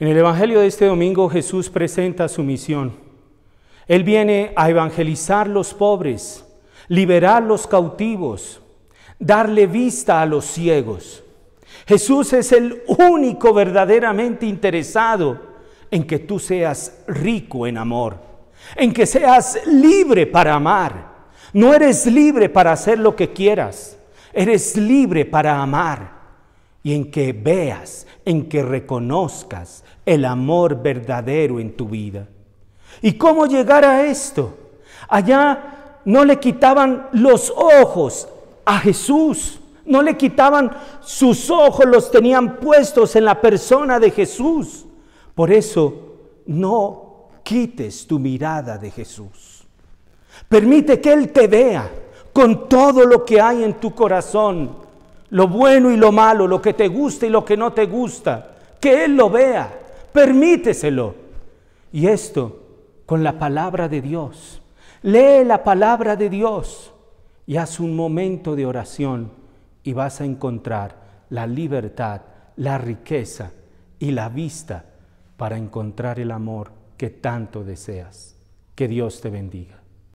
En el Evangelio de este domingo Jesús presenta su misión. Él viene a evangelizar los pobres, liberar los cautivos, darle vista a los ciegos. Jesús es el único verdaderamente interesado en que tú seas rico en amor, en que seas libre para amar. No eres libre para hacer lo que quieras, eres libre para amar y en que veas, en que reconozcas el amor verdadero en tu vida. ¿Y cómo llegar a esto? Allá no le quitaban los ojos a Jesús, no le quitaban sus ojos, los tenían puestos en la persona de Jesús. Por eso no quites tu mirada de Jesús. Permite que Él te vea con todo lo que hay en tu corazón lo bueno y lo malo, lo que te gusta y lo que no te gusta. Que Él lo vea, permíteselo. Y esto con la palabra de Dios. Lee la palabra de Dios y haz un momento de oración y vas a encontrar la libertad, la riqueza y la vista para encontrar el amor que tanto deseas. Que Dios te bendiga.